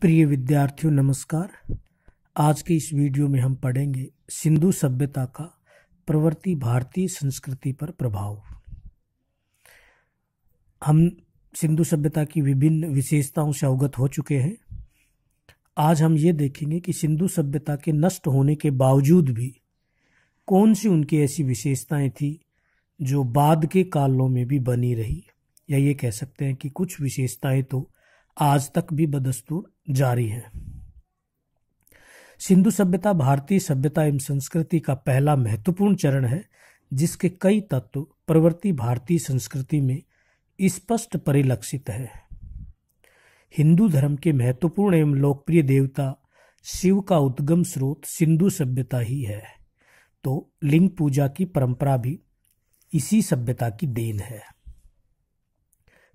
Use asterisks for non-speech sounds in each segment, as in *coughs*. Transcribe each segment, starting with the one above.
प्रिय विद्यार्थियों नमस्कार आज के इस वीडियो में हम पढ़ेंगे सिंधु सभ्यता का प्रवृत्ति भारतीय संस्कृति पर प्रभाव हम सिंधु सभ्यता की विभिन्न विशेषताओं से अवगत हो चुके हैं आज हम ये देखेंगे कि सिंधु सभ्यता के नष्ट होने के बावजूद भी कौन सी उनकी ऐसी विशेषताएं थी जो बाद के कालों में भी बनी रही या ये कह सकते हैं कि कुछ विशेषताएं तो आज तक भी बदस्तूर जारी है सिंधु सभ्यता भारतीय सभ्यता एवं संस्कृति का पहला महत्वपूर्ण चरण है जिसके कई तत्व प्रवृत्ति भारतीय संस्कृति में स्पष्ट परिलक्षित है हिंदू धर्म के महत्वपूर्ण एवं लोकप्रिय देवता शिव का उद्गम स्रोत सिंधु सभ्यता ही है तो लिंग पूजा की परंपरा भी इसी सभ्यता की देन है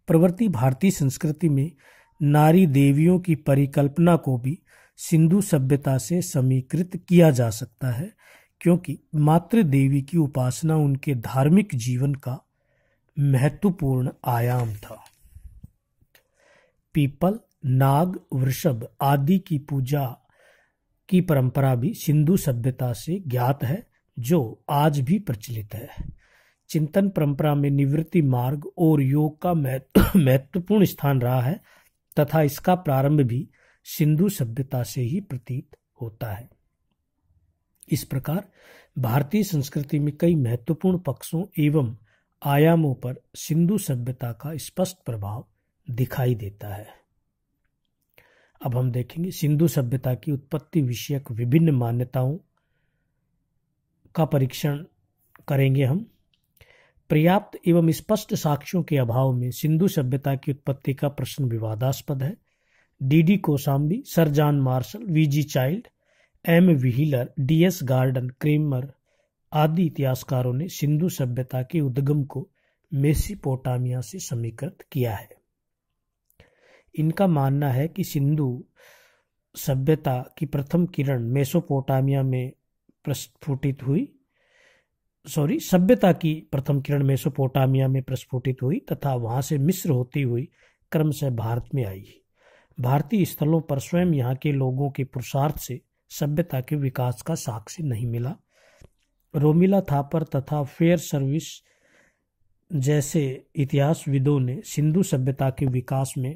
प्रवृत्ति भारतीय संस्कृति में नारी देवियों की परिकल्पना को भी सिंधु सभ्यता से समीकृत किया जा सकता है क्योंकि मातृ देवी की उपासना उनके धार्मिक जीवन का महत्वपूर्ण आयाम था पीपल नाग वृषभ आदि की पूजा की परंपरा भी सिंधु सभ्यता से ज्ञात है जो आज भी प्रचलित है चिंतन परंपरा में निवृत्ति मार्ग और योग का *coughs* महत्वपूर्ण स्थान रहा है तथा इसका प्रारंभ भी सिंधु सभ्यता से ही प्रतीत होता है इस प्रकार भारतीय संस्कृति में कई महत्वपूर्ण पक्षों एवं आयामों पर सिंधु सभ्यता का स्पष्ट प्रभाव दिखाई देता है अब हम देखेंगे सिंधु सभ्यता की उत्पत्ति विषयक विभिन्न मान्यताओं का परीक्षण करेंगे हम पर्याप्त एवं स्पष्ट साक्ष्यों के अभाव में सिंधु सभ्यता की उत्पत्ति का प्रश्न विवादास्पद है DD Kosambi sir John Marshall VG Childe M Wheeler DS Gordon Kramer आदि इतिहासकारों ने सिंधु सभ्यता के उद्गम को मेसिपोटामिया से समीकृत किया है इनका मानना है कि सिंधु सभ्यता की प्रथम किरण मेसोपोटामिया में प्रस्फुटित हुई सॉरी सभ्यता की प्रथम किरण मेसोपोटामिया में प्रस्फुटित हुई तथा वहां से मिस्र होती हुई क्रम से भारत में आई भारतीय स्थलों पर स्वयं यहाँ के लोगों के पुरुषार्थ से सभ्यता के विकास का साक्ष्य नहीं मिला रोमिला थापर तथा फेयर सर्विस जैसे इतिहासविदों ने सिंधु सभ्यता के विकास में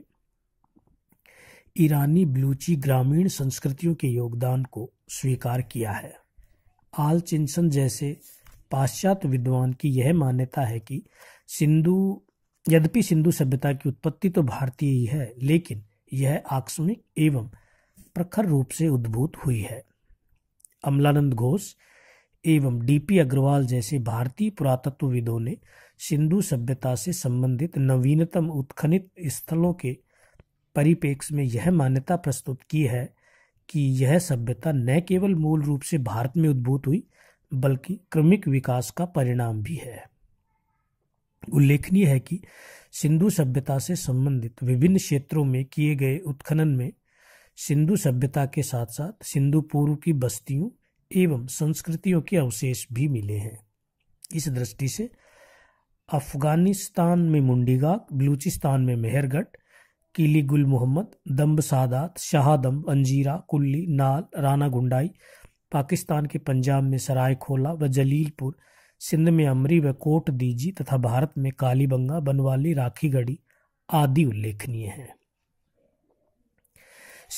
ईरानी ब्लूची ग्रामीण संस्कृतियों के योगदान को स्वीकार किया है आल चिंसन जैसे पाश्चात्य विद्वान की यह मान्यता है कि सिंधु यद्यपि सिंधु सभ्यता की उत्पत्ति तो भारतीय ही है लेकिन यह आकस्मिक एवं प्रखर रूप से उद्भूत हुई है अमलानंद घोष एवं डीपी अग्रवाल जैसे भारतीय पुरातत्वविदों ने सिंधु सभ्यता से संबंधित नवीनतम उत्खनित स्थलों के परिपेक्ष में यह मान्यता प्रस्तुत की है कि यह सभ्यता न केवल मूल रूप से भारत में उद्भूत हुई बल्कि क्रमिक विकास का परिणाम भी है उल्लेखनीय है कि सिंधु सभ्यता से संबंधित विभिन्न क्षेत्रों में किए गए उत्खनन में सिंधु सभ्यता के साथ साथ सिंधु पूर्व की बस्तियों एवं संस्कृतियों के अवशेष भी मिले हैं इस दृष्टि से अफगानिस्तान में मुंडीगा बलूचिस्तान में मेहरगढ़ किली गुल मोहम्मद दम्ब सादात शाहदम्ब अंजीरा कुल्ली नाल राना गुंडाई पाकिस्तान के पंजाब में सरायखोला व जलीलपुर सिंध में अमरी व कोट दीजी तथा भारत में कालीबंगा बनवाली राखीगढ़ी आदि उल्लेखनीय हैं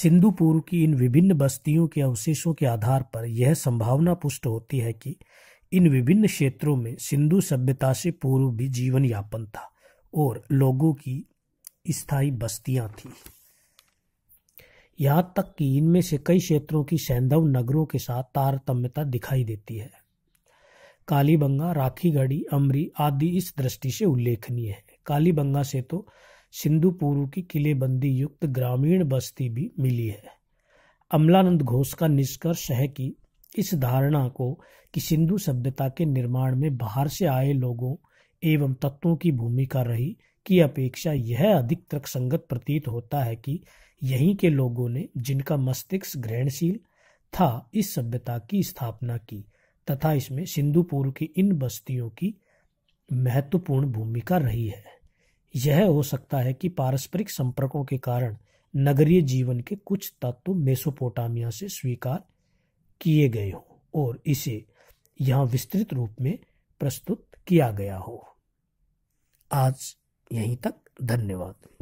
सिंधु पूर्व की इन विभिन्न बस्तियों के अवशेषों के आधार पर यह संभावना पुष्ट होती है कि इन विभिन्न क्षेत्रों में सिंधु सभ्यता से पूर्व भी जीवन यापन था और लोगों की स्थायी बस्तियां थीं यहाँ तक कि इनमें से कई क्षेत्रों की सैंधव नगरों के साथ तारतम्यता दिखाई देती है कालीबंगा राखीगढ़ी अमरी आदि इस दृष्टि से उल्लेखनीय है कालीबंगा से तो सिंधु पूर्व की किलेबंदी युक्त ग्रामीण बस्ती भी मिली है अमलानंद घोष का निष्कर्ष है कि इस धारणा को कि सिंधु सभ्यता के निर्माण में बाहर से आए लोगों एवं तत्वों की भूमिका रही की अपेक्षा यह अधिक तर्कसंगत प्रतीत होता है कि यहीं के लोगों ने जिनका मस्तिष्क ग्रहणशील था इस सभ्यता की स्थापना की तथा इसमें सिंधु पूर्व की इन बस्तियों की महत्वपूर्ण भूमिका रही है यह हो सकता है कि पारस्परिक संपर्कों के कारण नगरीय जीवन के कुछ तत्व मेसोपोटामिया से स्वीकार किए गए हों और इसे यहाँ विस्तृत रूप में प्रस्तुत किया गया हो आज यहीं तक धन्यवाद